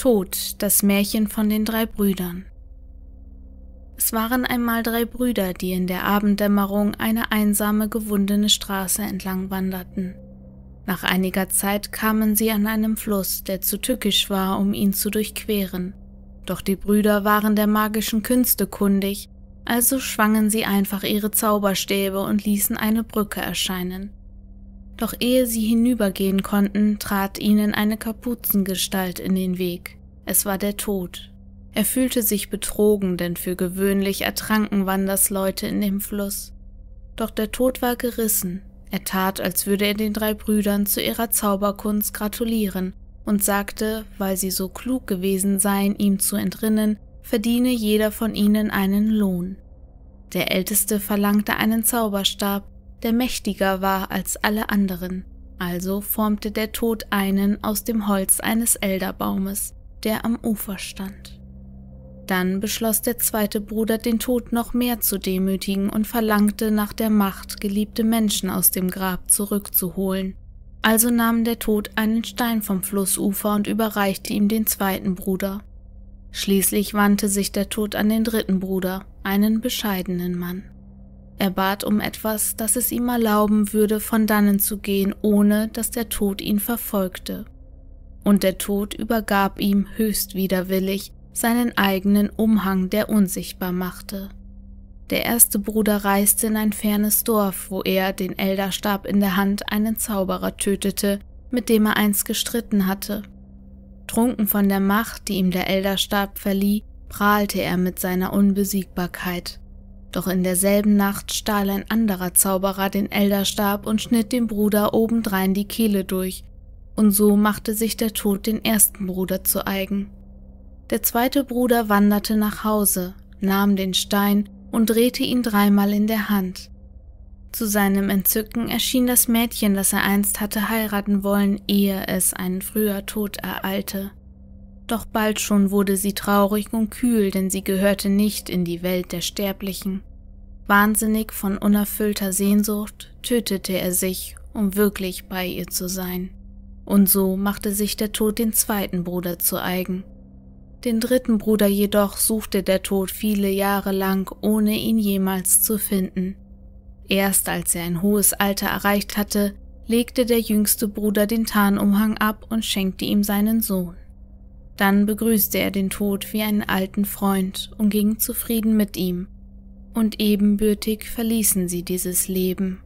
Tod, das Märchen von den drei Brüdern. Es waren einmal drei Brüder, die in der Abenddämmerung eine einsame, gewundene Straße entlang wanderten. Nach einiger Zeit kamen sie an einem Fluss, der zu tückisch war, um ihn zu durchqueren. Doch die Brüder waren der magischen Künste kundig, also schwangen sie einfach ihre Zauberstäbe und ließen eine Brücke erscheinen doch ehe sie hinübergehen konnten, trat ihnen eine Kapuzengestalt in den Weg. Es war der Tod. Er fühlte sich betrogen, denn für gewöhnlich ertranken Wandersleute in dem Fluss. Doch der Tod war gerissen. Er tat, als würde er den drei Brüdern zu ihrer Zauberkunst gratulieren und sagte, weil sie so klug gewesen seien, ihm zu entrinnen, verdiene jeder von ihnen einen Lohn. Der Älteste verlangte einen Zauberstab, der mächtiger war als alle anderen, also formte der Tod einen aus dem Holz eines Elderbaumes, der am Ufer stand. Dann beschloss der zweite Bruder, den Tod noch mehr zu demütigen und verlangte nach der Macht, geliebte Menschen aus dem Grab zurückzuholen. Also nahm der Tod einen Stein vom Flussufer und überreichte ihm den zweiten Bruder. Schließlich wandte sich der Tod an den dritten Bruder, einen bescheidenen Mann. Er bat um etwas, das es ihm erlauben würde, von dannen zu gehen, ohne dass der Tod ihn verfolgte. Und der Tod übergab ihm höchst widerwillig seinen eigenen Umhang, der unsichtbar machte. Der erste Bruder reiste in ein fernes Dorf, wo er, den Elderstab in der Hand, einen Zauberer tötete, mit dem er einst gestritten hatte. Trunken von der Macht, die ihm der Elderstab verlieh, prahlte er mit seiner Unbesiegbarkeit. Doch in derselben Nacht stahl ein anderer Zauberer den Elderstab und schnitt dem Bruder obendrein die Kehle durch, und so machte sich der Tod den ersten Bruder zu eigen. Der zweite Bruder wanderte nach Hause, nahm den Stein und drehte ihn dreimal in der Hand. Zu seinem Entzücken erschien das Mädchen, das er einst hatte heiraten wollen, ehe es einen früher Tod ereilte. Doch bald schon wurde sie traurig und kühl, denn sie gehörte nicht in die Welt der Sterblichen. Wahnsinnig von unerfüllter Sehnsucht tötete er sich, um wirklich bei ihr zu sein. Und so machte sich der Tod den zweiten Bruder zu eigen. Den dritten Bruder jedoch suchte der Tod viele Jahre lang, ohne ihn jemals zu finden. Erst als er ein hohes Alter erreicht hatte, legte der jüngste Bruder den Tarnumhang ab und schenkte ihm seinen Sohn. Dann begrüßte er den Tod wie einen alten Freund und ging zufrieden mit ihm, und ebenbürtig verließen sie dieses Leben.